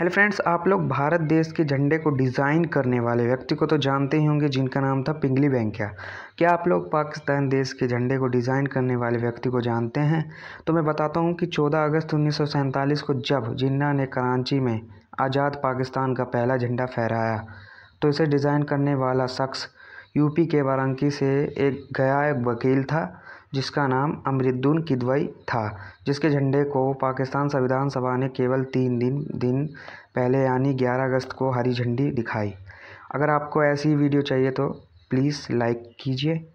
hello friends आप लोग भारत देश के झंडे को डिज़ाइन करने वाले व्यक्ति को तो जानते ही होंगे जिनका नाम था पिंगली बैंकिया क्या आप लोग पाकिस्तान देश के झंडे को डिज़ाइन करने वाले व्यक्ति को जानते हैं तो मैं बताता हूं कि 14 अगस्त उन्नीस को जब जिन्ना ने कराची में आज़ाद पाकिस्तान का पहला झंडा फहराया तो इसे डिज़ाइन करने वाला शख्स यूपी के वारंकी से एक गया एक वकील था जिसका नाम अमरुद्दीन किदवई था जिसके झंडे को पाकिस्तान संविधान सभा ने केवल तीन दिन दिन पहले यानी ग्यारह अगस्त को हरी झंडी दिखाई अगर आपको ऐसी वीडियो चाहिए तो प्लीज़ लाइक कीजिए